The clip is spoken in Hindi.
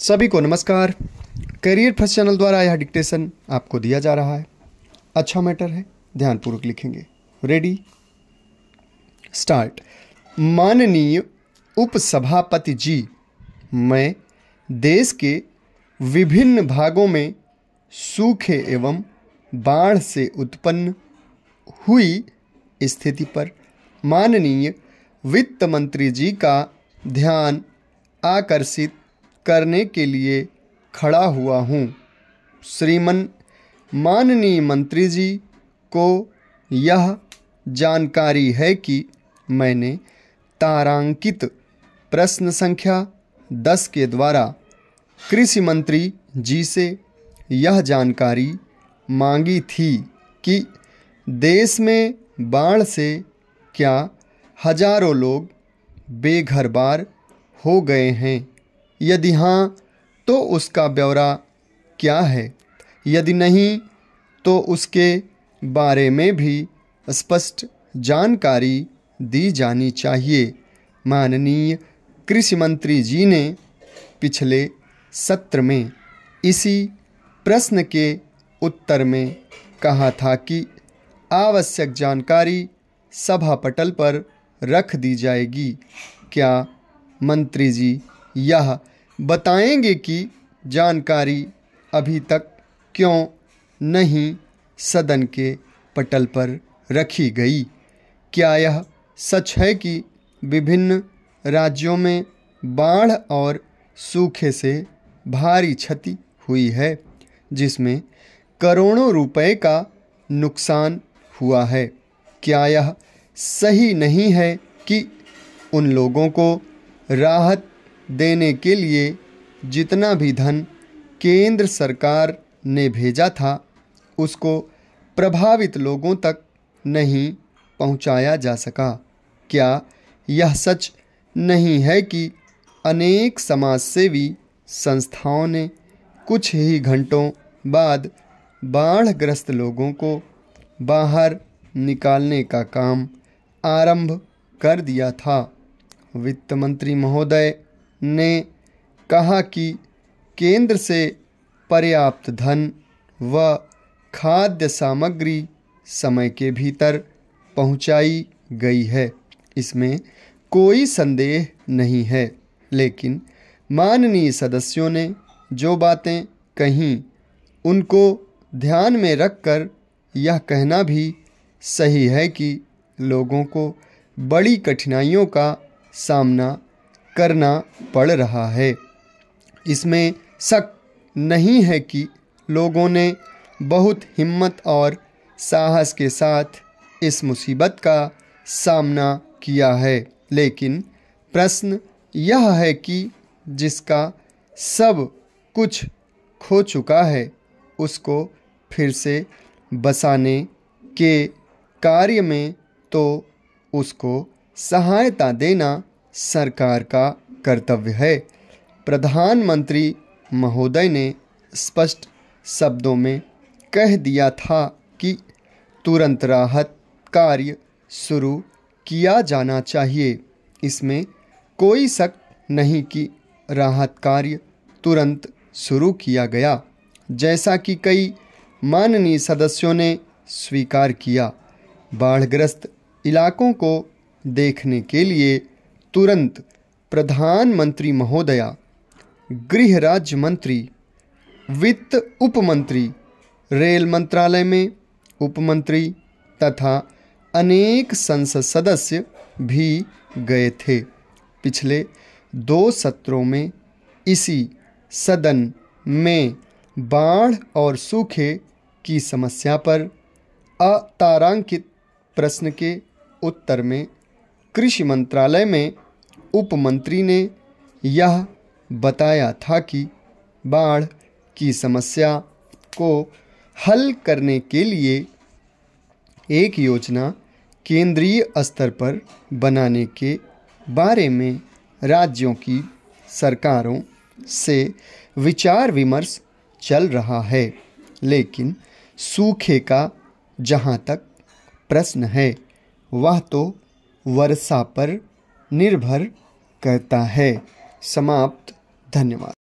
सभी को नमस्कार करियर फर्स्ट चैनल द्वारा यह डिक्टेशन आपको दिया जा रहा है अच्छा मैटर है ध्यानपूर्वक लिखेंगे रेडी स्टार्ट माननीय उपसभापति जी मैं देश के विभिन्न भागों में सूखे एवं बाढ़ से उत्पन्न हुई स्थिति पर माननीय वित्त मंत्री जी का ध्यान आकर्षित करने के लिए खड़ा हुआ हूँ श्रीमन माननीय मंत्री जी को यह जानकारी है कि मैंने तारांकित प्रश्न संख्या दस के द्वारा कृषि मंत्री जी से यह जानकारी मांगी थी कि देश में बाढ़ से क्या हजारों लोग बेघर बार हो गए हैं यदि हाँ तो उसका ब्यौरा क्या है यदि नहीं तो उसके बारे में भी स्पष्ट जानकारी दी जानी चाहिए माननीय कृषि मंत्री जी ने पिछले सत्र में इसी प्रश्न के उत्तर में कहा था कि आवश्यक जानकारी सभा पटल पर रख दी जाएगी क्या मंत्री जी यह बताएंगे कि जानकारी अभी तक क्यों नहीं सदन के पटल पर रखी गई क्या यह सच है कि विभिन्न राज्यों में बाढ़ और सूखे से भारी क्षति हुई है जिसमें करोड़ों रुपए का नुकसान हुआ है क्या यह सही नहीं है कि उन लोगों को राहत देने के लिए जितना भी धन केंद्र सरकार ने भेजा था उसको प्रभावित लोगों तक नहीं पहुंचाया जा सका क्या यह सच नहीं है कि अनेक समाजसेवी संस्थाओं ने कुछ ही घंटों बाद बाढ़ग्रस्त लोगों को बाहर निकालने का काम आरंभ कर दिया था वित्त मंत्री महोदय ने कहा कि केंद्र से पर्याप्त धन व खाद्य सामग्री समय के भीतर पहुंचाई गई है इसमें कोई संदेह नहीं है लेकिन माननीय सदस्यों ने जो बातें कहीं उनको ध्यान में रखकर यह कहना भी सही है कि लोगों को बड़ी कठिनाइयों का सामना करना पड़ रहा है इसमें शक नहीं है कि लोगों ने बहुत हिम्मत और साहस के साथ इस मुसीबत का सामना किया है लेकिन प्रश्न यह है कि जिसका सब कुछ खो चुका है उसको फिर से बसाने के कार्य में तो उसको सहायता देना सरकार का कर्तव्य है प्रधानमंत्री महोदय ने स्पष्ट शब्दों में कह दिया था कि तुरंत राहत कार्य शुरू किया जाना चाहिए इसमें कोई शक नहीं कि राहत कार्य तुरंत शुरू किया गया जैसा कि कई माननीय सदस्यों ने स्वीकार किया बाढ़ग्रस्त इलाकों को देखने के लिए तुरंत प्रधानमंत्री महोदया गृह राज्य मंत्री वित्त उपमंत्री रेल मंत्रालय में उपमंत्री तथा अनेक संसद सदस्य भी गए थे पिछले दो सत्रों में इसी सदन में बाढ़ और सूखे की समस्या पर अतारांकित प्रश्न के उत्तर में कृषि मंत्रालय में उपमंत्री ने यह बताया था कि बाढ़ की समस्या को हल करने के लिए एक योजना केंद्रीय स्तर पर बनाने के बारे में राज्यों की सरकारों से विचार विमर्श चल रहा है लेकिन सूखे का जहाँ तक प्रश्न है वह तो वर्षा पर निर्भर करता है समाप्त धन्यवाद